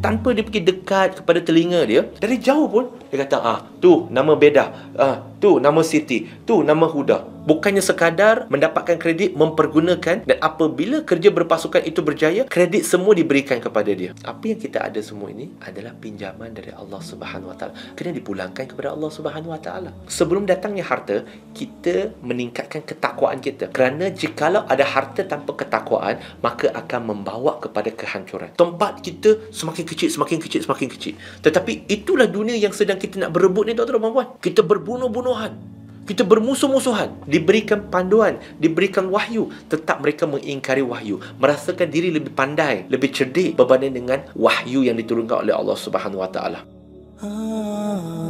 Tanpa dia pergi dekat kepada telinga dia, dari jauh pun dia kata, ah, tu nama Bedah, ah, tu nama Siti, tu nama Huda bukannya sekadar mendapatkan kredit mempergunakan dan apabila kerja berpasukan itu berjaya kredit semua diberikan kepada dia apa yang kita ada semua ini adalah pinjaman dari Allah Subhanahu Wa Taala kena dipulangkan kepada Allah Subhanahu Wa Taala sebelum datangnya harta kita meningkatkan ketakwaan kita kerana jikalau ada harta tanpa ketakwaan maka akan membawa kepada kehancuran tempat kita semakin kecil semakin kecil semakin kecil tetapi itulah dunia yang sedang kita nak berebut ni tuan-tuan dan puan kita berbunuh-bunuhan kita bermusuh-musuhan Diberikan panduan Diberikan wahyu Tetap mereka mengingkari wahyu Merasakan diri lebih pandai Lebih cerdik Berbanding dengan wahyu yang diturunkan oleh Allah SWT Ah